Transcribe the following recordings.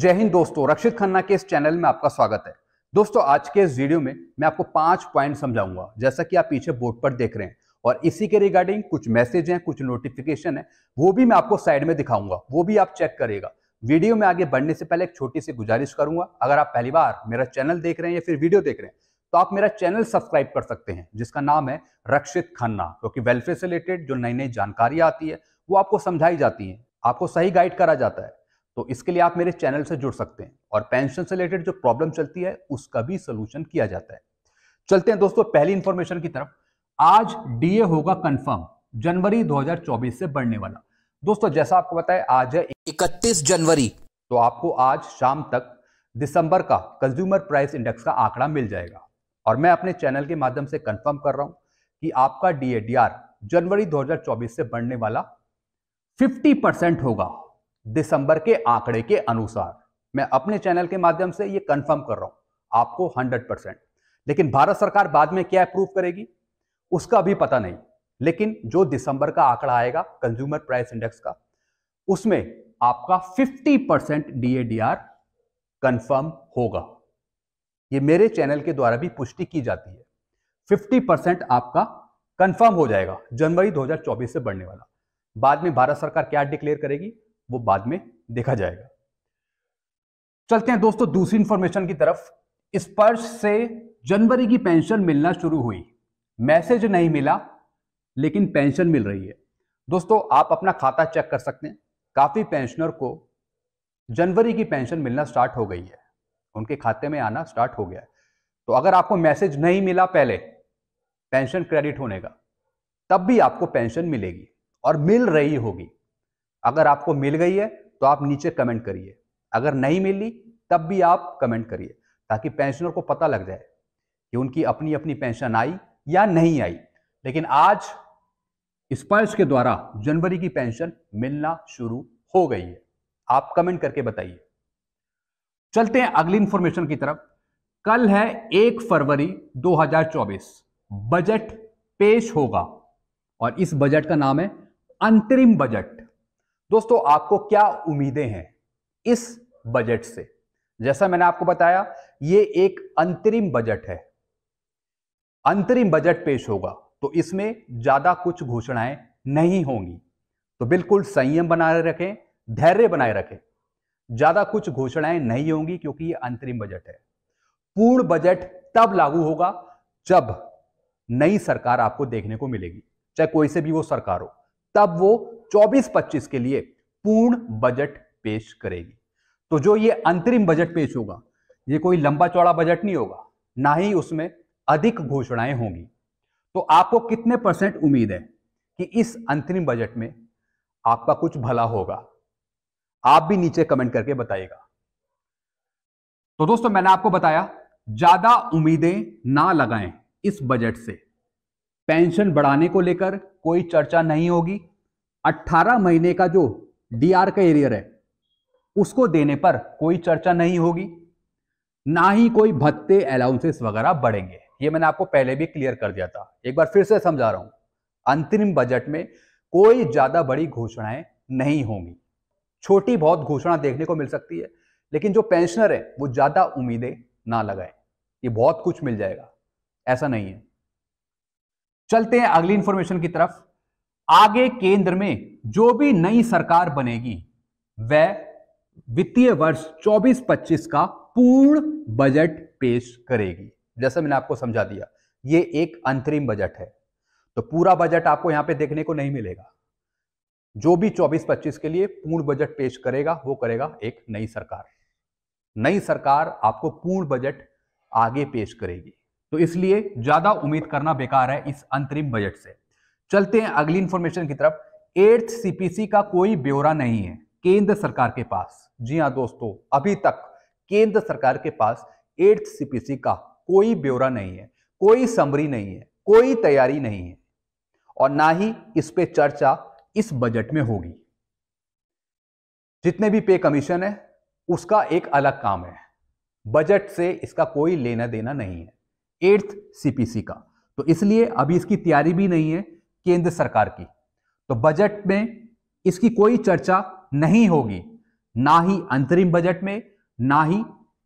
जय हिंद दोस्तों रक्षित खन्ना के इस चैनल में आपका स्वागत है दोस्तों आज के इस वीडियो में मैं आपको पांच पॉइंट समझाऊंगा जैसा कि आप पीछे बोर्ड पर देख रहे हैं और इसी के रिगार्डिंग कुछ मैसेज हैं कुछ नोटिफिकेशन है वो भी मैं आपको साइड में दिखाऊंगा वो भी आप चेक करेगा वीडियो में आगे बढ़ने से पहले एक छोटी सी गुजारिश करूंगा अगर आप पहली बार मेरा चैनल देख रहे हैं या फिर वीडियो देख रहे हैं तो आप मेरा चैनल सब्सक्राइब कर सकते हैं जिसका नाम है रक्षित खन्ना क्योंकि वेलफेयर से रिलेटेड जो नई नई जानकारी आती है वो आपको समझाई जाती है आपको सही गाइड करा जाता है तो इसके लिए आप मेरे चैनल से जुड़ सकते हैं और पेंशन से रिलेटेड जो प्रॉब्लम चलती है उसका भी सोल्यूशन किया जाता है चलते हैं दोस्तों पहली इंफॉर्मेशन की तरफ आज डीए होगा कंफर्म जनवरी 2024 से बढ़ने वाला दोस्तों जैसा आपको बताया आज है 31 जनवरी तो आपको आज शाम तक दिसंबर का कंज्यूमर प्राइस इंडेक्स का आंकड़ा मिल जाएगा और मैं अपने चैनल के माध्यम से कंफर्म कर रहा हूं कि आपका डीएडीआर जनवरी 2024 से बढ़ने वाला 50 परसेंट होगा दिसंबर के आंकड़े के अनुसार मैं अपने चैनल के माध्यम से ये कंफर्म कर रहा हूं आपको 100 परसेंट लेकिन भारत सरकार बाद में क्या अप्रूव करेगी उसका भी पता नहीं लेकिन जो दिसंबर का आंकड़ा आएगा कंज्यूमर प्राइस इंडेक्स का उसमें आपका 50 परसेंट डीएडीआर कंफर्म होगा ये मेरे चैनल के द्वारा भी पुष्टि की जाती है 50 परसेंट आपका कंफर्म हो जाएगा जनवरी 2024 से बढ़ने वाला बाद में भारत सरकार क्या डिक्लेयर करेगी वो बाद में देखा जाएगा चलते हैं दोस्तों दूसरी इंफॉर्मेशन की तरफ स्पर्श से जनवरी की पेंशन मिलना शुरू हुई मैसेज नहीं मिला लेकिन पेंशन मिल रही है दोस्तों आप अपना खाता चेक कर सकते हैं काफ़ी पेंशनर को जनवरी की पेंशन मिलना स्टार्ट हो गई है उनके खाते में आना स्टार्ट हो गया है तो अगर आपको मैसेज नहीं मिला पहले पेंशन क्रेडिट होने का तब भी आपको पेंशन मिलेगी और मिल रही होगी अगर आपको मिल गई है तो आप नीचे कमेंट करिए अगर नहीं मिली तब भी आप कमेंट करिए ताकि पेंशनर को पता लग जाए कि उनकी अपनी अपनी पेंशन आई या नहीं आई लेकिन आज स्पर्श के द्वारा जनवरी की पेंशन मिलना शुरू हो गई है आप कमेंट करके बताइए चलते हैं अगली इंफॉर्मेशन की तरफ कल है एक फरवरी 2024 बजट पेश होगा और इस बजट का नाम है अंतरिम बजट दोस्तों आपको क्या उम्मीदें हैं इस बजट से जैसा मैंने आपको बताया ये एक अंतरिम बजट है अंतरिम बजट पेश होगा तो इसमें ज्यादा कुछ घोषणाएं नहीं होंगी तो बिल्कुल संयम बनाए रखें धैर्य बनाए रखें ज्यादा कुछ घोषणाएं नहीं होंगी क्योंकि ये अंतरिम बजट है पूर्ण बजट तब लागू होगा जब नई सरकार आपको देखने को मिलेगी चाहे कोई से भी वो सरकार हो तब वो चौबीस पच्चीस के लिए पूर्ण बजट पेश करेगी तो जो ये अंतरिम बजट पेश होगा ये कोई लंबा चौड़ा बजट नहीं होगा ना ही उसमें अधिक घोषणाएं होंगी तो आपको कितने परसेंट उम्मीद है कि इस अंतरिम बजट में आपका कुछ भला होगा आप भी नीचे कमेंट करके बताइएगा तो दोस्तों मैंने आपको बताया ज्यादा उम्मीदें ना लगाएं इस बजट से पेंशन बढ़ाने को लेकर कोई चर्चा नहीं होगी 18 महीने का जो डीआर का एरियर है उसको देने पर कोई चर्चा नहीं होगी ना ही कोई भत्ते अलाउंसेस वगैरह बढ़ेंगे ये मैंने आपको पहले भी क्लियर कर दिया था एक बार फिर से समझा रहा हूं अंतरिम बजट में कोई ज्यादा बड़ी घोषणाएं नहीं होंगी छोटी बहुत घोषणा देखने को मिल सकती है लेकिन जो पेंशनर है वो ज्यादा उम्मीदें ना लगाए ये बहुत कुछ मिल जाएगा ऐसा नहीं है चलते हैं अगली इंफॉर्मेशन की तरफ आगे केंद्र में जो भी नई सरकार बनेगी वह वित्तीय वर्ष 24-25 का पूर्ण बजट पेश करेगी जैसा मैंने आपको समझा दिया ये एक अंतरिम बजट है तो पूरा बजट आपको यहां पे देखने को नहीं मिलेगा जो भी 24-25 के लिए पूर्ण बजट पेश करेगा वो करेगा एक नई सरकार नई सरकार आपको पूर्ण बजट आगे पेश करेगी तो इसलिए ज्यादा उम्मीद करना बेकार है इस अंतरिम बजट से चलते हैं अगली इंफॉर्मेशन की तरफ एट्थ सीपीसी का कोई ब्यौरा नहीं है केंद्र सरकार के पास जी हाँ दोस्तों अभी तक केंद्र सरकार के पास एट्थ सीपीसी का कोई ब्यौरा नहीं है कोई समरी नहीं है कोई तैयारी नहीं है और ना ही इस पे चर्चा इस बजट में होगी जितने भी पे कमीशन है उसका एक अलग काम है बजट से इसका कोई लेना देना नहीं है एट्थ सीपीसी का तो इसलिए अभी इसकी तैयारी भी नहीं है केंद्र सरकार की तो बजट में इसकी कोई चर्चा नहीं होगी ना ही अंतरिम बजट में ना ही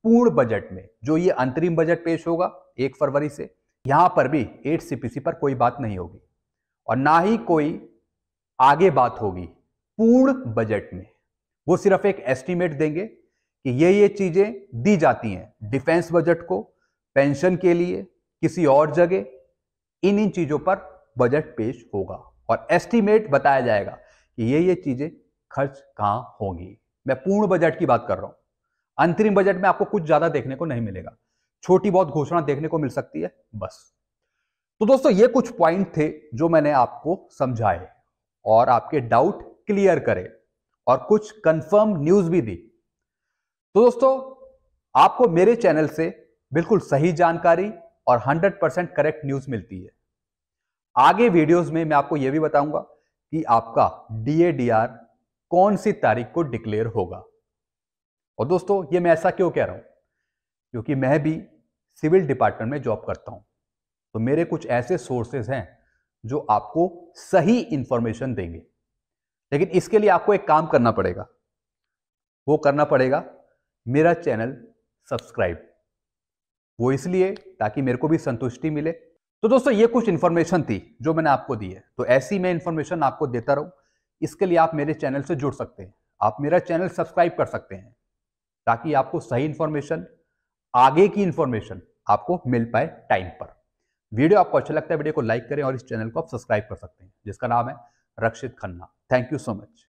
पूर्ण बजट में जो ये अंतरिम बजट पेश होगा एक फरवरी से यहां पर भी एट सीपीसी पर कोई बात नहीं होगी और ना ही कोई आगे बात होगी पूर्ण बजट में वो सिर्फ एक एस्टीमेट देंगे कि ये ये चीजें दी जाती हैं डिफेंस बजट को पेंशन के लिए किसी और जगह इन इन चीजों पर बजट पेश होगा और एस्टीमेट बताया जाएगा कि ये ये चीजें खर्च कहां होंगी मैं पूर्ण बजट की बात कर रहा हूं अंतरिम बजट में आपको कुछ ज्यादा देखने को नहीं मिलेगा छोटी बहुत घोषणा देखने को मिल सकती है बस तो दोस्तों ये कुछ पॉइंट थे जो मैंने आपको समझाए और आपके डाउट क्लियर करे और कुछ कंफर्म न्यूज भी दी तो दोस्तों आपको मेरे चैनल से बिल्कुल सही जानकारी और 100% करेक्ट न्यूज मिलती है आगे वीडियोस में मैं आपको यह भी बताऊंगा कि आपका डीएडीआर कौन सी तारीख को डिक्लेयर होगा और दोस्तों ये मैं ऐसा क्यों कह रहा हूं क्योंकि मैं भी सिविल डिपार्टमेंट में जॉब करता हूं तो मेरे कुछ ऐसे सोर्सेज हैं जो आपको सही इंफॉर्मेशन देंगे लेकिन इसके लिए आपको एक काम करना पड़ेगा वो करना पड़ेगा मेरा चैनल सब्सक्राइब वो इसलिए ताकि मेरे को भी संतुष्टि मिले तो दोस्तों ये कुछ इन्फॉर्मेशन थी जो मैंने आपको दी है तो ऐसी मैं इन्फॉर्मेशन आपको देता रहूं इसके लिए आप मेरे चैनल से जुड़ सकते हैं आप मेरा चैनल सब्सक्राइब कर सकते हैं ताकि आपको सही इन्फॉर्मेशन आगे की इन्फॉर्मेशन आपको मिल पाए टाइम पर वीडियो आपको अच्छा लगता है वीडियो को लाइक करें और इस चैनल को आप सब्सक्राइब कर सकते हैं जिसका नाम है Rakshit Khanna thank you so much